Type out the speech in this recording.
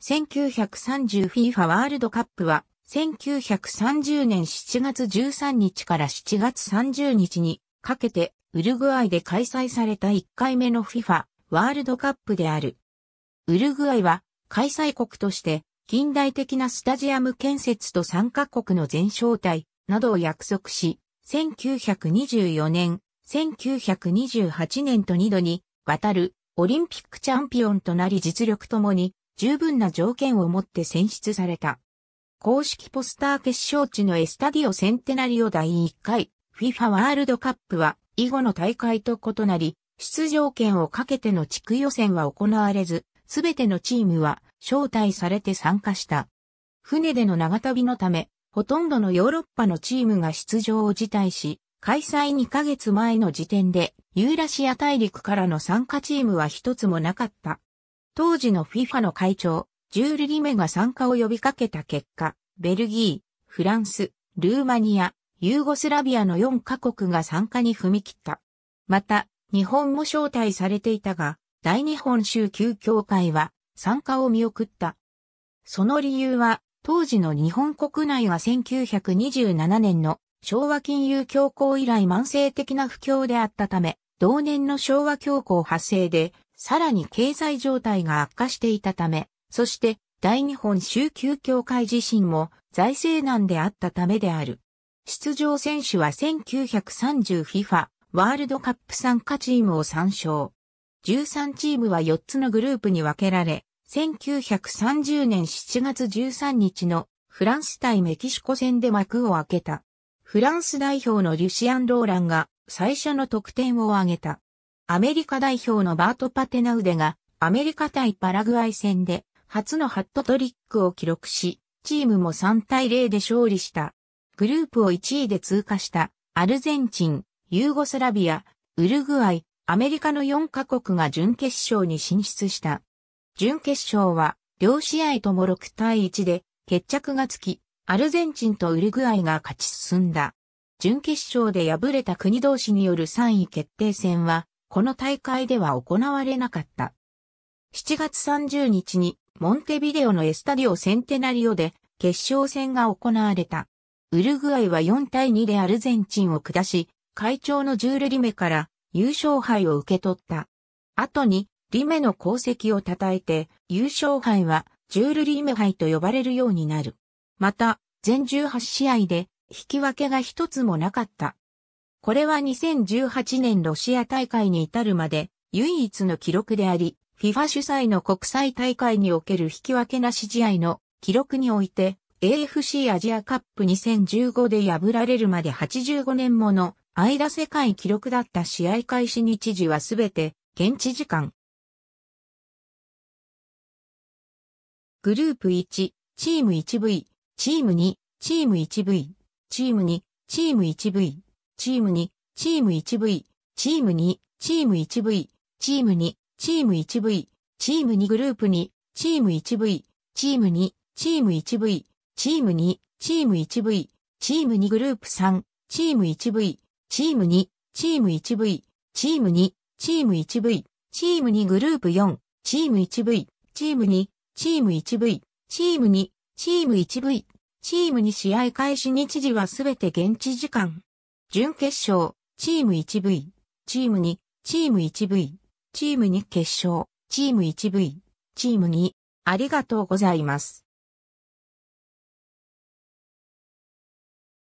1930FIFA ワールドカップは、1930年7月13日から7月30日にかけて、ウルグアイで開催された1回目の FIFA ワールドカップである。ウルグアイは、開催国として、近代的なスタジアム建設と参加国の全招待などを約束し、1924年、1928年と2度にわたるオリンピックチャンピオンとなり実力ともに十分な条件をもって選出された。公式ポスター決勝地のエスタディオセンテナリオ第1回 FIFA ワールドカップは以後の大会と異なり、出場権をかけての地区予選は行われず、すべてのチームは招待されて参加した。船での長旅のため、ほとんどのヨーロッパのチームが出場を辞退し、開催2ヶ月前の時点でユーラシア大陸からの参加チームは一つもなかった。当時の FIFA の会長、ジュール・リメが参加を呼びかけた結果、ベルギー、フランス、ルーマニア、ユーゴスラビアの4カ国が参加に踏み切った。また、日本も招待されていたが、大日本州級協会は参加を見送った。その理由は、当時の日本国内は1927年の昭和金融恐慌以来慢性的な不況であったため、同年の昭和恐慌発生でさらに経済状態が悪化していたため、そして大日本宗教協会自身も財政難であったためである。出場選手は 1930FIFA ワールドカップ参加チームを参照。13チームは4つのグループに分けられ、1930年7月13日のフランス対メキシコ戦で幕を開けた。フランス代表のリュシアン・ローランが最初の得点を挙げた。アメリカ代表のバート・パテナウデがアメリカ対パラグアイ戦で初のハットトリックを記録し、チームも3対0で勝利した。グループを1位で通過したアルゼンチン、ユーゴスラビア、ウルグアイ、アメリカの4カ国が準決勝に進出した。準決勝は両試合とも6対1で決着がつき、アルゼンチンとウルグアイが勝ち進んだ。準決勝で敗れた国同士による3位決定戦はこの大会では行われなかった。7月30日にモンテビデオのエスタディオセンテナリオで決勝戦が行われた。ウルグアイは4対2でアルゼンチンを下し、会長のジュール・リメから優勝杯を受け取った。後に、リメの功績を称えて、優勝杯はジュール・リメ杯と呼ばれるようになる。また、全18試合で引き分けが一つもなかった。これは2018年ロシア大会に至るまで唯一の記録であり、FIFA 主催の国際大会における引き分けなし試合の記録において AFC アジアカップ2015で破られるまで85年もの間世界記録だった試合開始日時はすべて現地時間。グループ1、チーム 1V、チーム2、チーム 1V、チーム2、チーム 1V。チーム2、チーム 1V、チーム2、チーム 1V、チーム2、チーム 1V、チーム2グループ2、チーム 1V、チーム2、チーム 1V、チーム2、チーム 1V、チーム2グループ3、チーム 1V、チーム2、チーム 1V、チーム2、チーム 1V、チーム2グループ4、チーム 1V、チーム2、チーム 1V、チーム2、チーム 1V、チーム2試合開始日時はすべて現地時間。準決勝、チーム 1V、チーム2、チーム 1V、チーム2決勝、チーム 1V、チーム2、ありがとうございます。